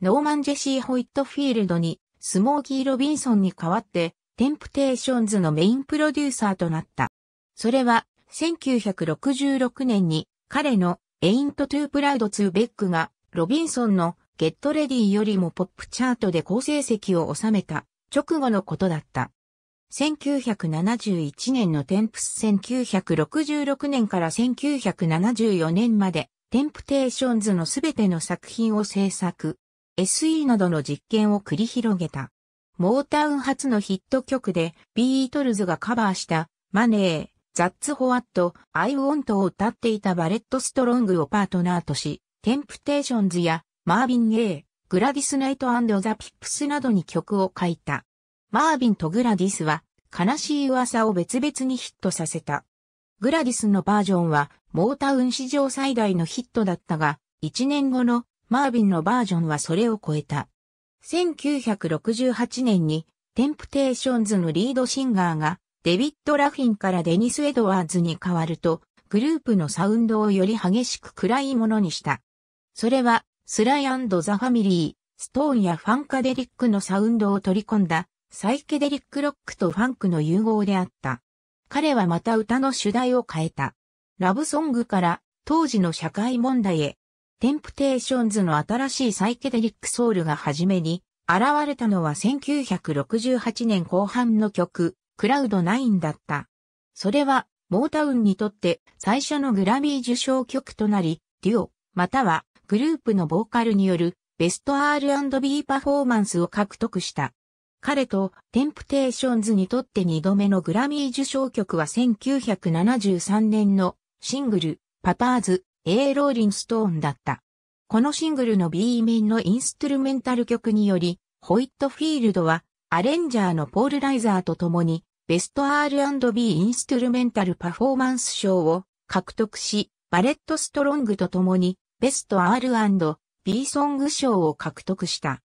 ノーマン・ジェシー・ホイットフィールドに、スモーキー・ロビンソンに代わって、テンプテーションズのメインプロデューサーとなった。それは、1966年に、彼の、エイント・トゥ・プラウド・ツー・ベックが、ロビンソンの、ゲット・レディよりもポップチャートで好成績を収めた、直後のことだった。1971年のテンプス1966年から1974年まで、テンプテーションズのすべての作品を制作。SE などの実験を繰り広げた。モータウン初のヒット曲でビートルズがカバーしたマネー、ザッツ・ホワット、アイ・ウォントを歌っていたバレット・ストロングをパートナーとし、テンプテーションズやマービン・エイ、グラディス・ナイトザ・ピップスなどに曲を書いた。マービンとグラディスは悲しい噂を別々にヒットさせた。グラディスのバージョンはモータウン史上最大のヒットだったが、1年後のマービンのバージョンはそれを超えた。1968年に、テンプテーションズのリードシンガーが、デビッド・ラフィンからデニス・エドワーズに変わると、グループのサウンドをより激しく暗いものにした。それは、スライザ・ファミリー、ストーンやファンカデリックのサウンドを取り込んだ、サイケデリックロックとファンクの融合であった。彼はまた歌の主題を変えた。ラブソングから当時の社会問題へ、テンプテーションズの新しいサイケデリックソウルが初めに現れたのは1968年後半の曲、クラウド9だった。それは、モータウンにとって最初のグラミー受賞曲となり、デュオ、またはグループのボーカルによるベスト R&B パフォーマンスを獲得した。彼とテンプテーションズにとって2度目のグラミー受賞曲は1973年のシングル、パパーズ、A. ローリンストーンだった。このシングルの B 面のインストゥルメンタル曲により、ホイットフィールドはアレンジャーのポール・ライザーと共にベスト R&B インストゥルメンタルパフォーマンス賞を獲得し、バレット・ストロングと共にベスト R&B ソング賞を獲得した。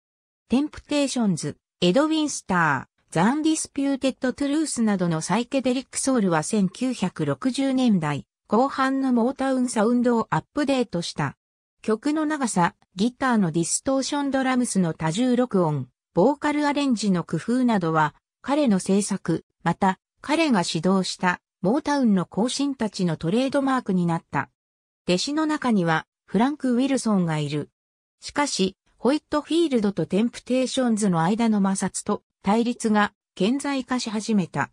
テンプテーションズ、エド・ウィンスター、ザ・ンディスピューテッド・トゥルースなどのサイケデリックソウルは1960年代、後半のモータウンサウンドをアップデートした。曲の長さ、ギターのディストーションドラムスの多重録音、ボーカルアレンジの工夫などは、彼の制作、また、彼が指導した、モータウンの後進たちのトレードマークになった。弟子の中には、フランク・ウィルソンがいる。しかし、ホイットフィールドとテンプテーションズの間の摩擦と対立が顕在化し始めた。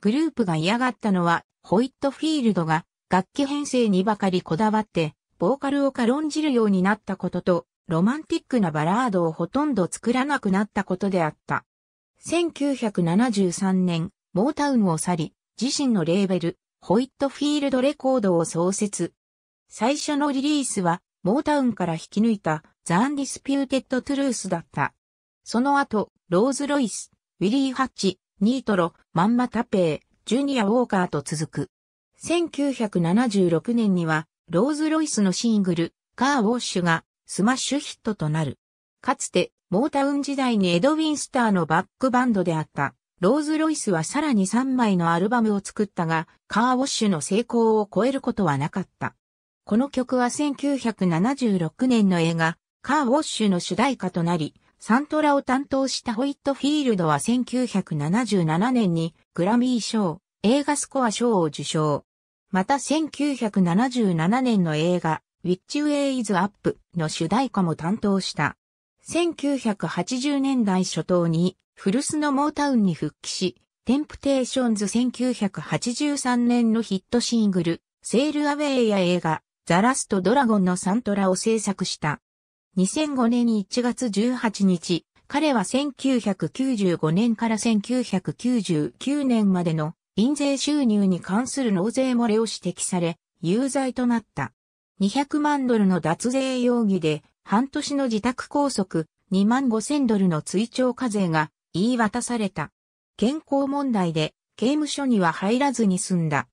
グループが嫌がったのは、ホイットフィールドが楽器編成にばかりこだわって、ボーカルを軽んじるようになったことと、ロマンティックなバラードをほとんど作らなくなったことであった。1973年、モータウンを去り、自身のレーベル、ホイットフィールドレコードを創設。最初のリリースは、モータウンから引き抜いた、ザ・アンディスピューテッド・トゥルースだった。その後、ローズ・ロイス、ウィリー・ハッチ、ニートロ、マンマ・タペー、ジュニア・ウォーカーと続く。1976年には、ローズ・ロイスのシングル、カー・ウォッシュがスマッシュヒットとなる。かつて、モータウン時代にエド・ウィンスターのバックバンドであった、ローズ・ロイスはさらに3枚のアルバムを作ったが、カー・ウォッシュの成功を超えることはなかった。この曲は1976年の映画、カー・ウォッシュの主題歌となり、サントラを担当したホイットフィールドは1977年にグラミー賞、映画スコア賞を受賞。また1977年の映画、Which Way is Up の主題歌も担当した。1980年代初頭に、古巣のモータウンに復帰し、テンプテーションズ1983年のヒットシングル、セールアウェイや映画、ザラストドラゴンのサントラを制作した。2005年1月18日、彼は1995年から1999年までの印税収入に関する納税漏れを指摘され、有罪となった。200万ドルの脱税容疑で、半年の自宅拘束、2万5000ドルの追徴課税が言い渡された。健康問題で刑務所には入らずに済んだ。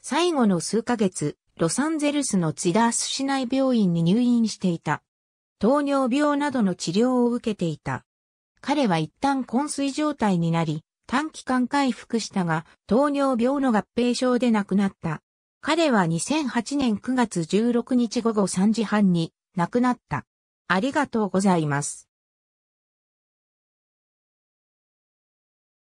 最後の数ヶ月、ロサンゼルスのツィダース市内病院に入院していた。糖尿病などの治療を受けていた。彼は一旦昏睡状態になり、短期間回復したが、糖尿病の合併症で亡くなった。彼は2008年9月16日午後3時半に亡くなった。ありがとうございます。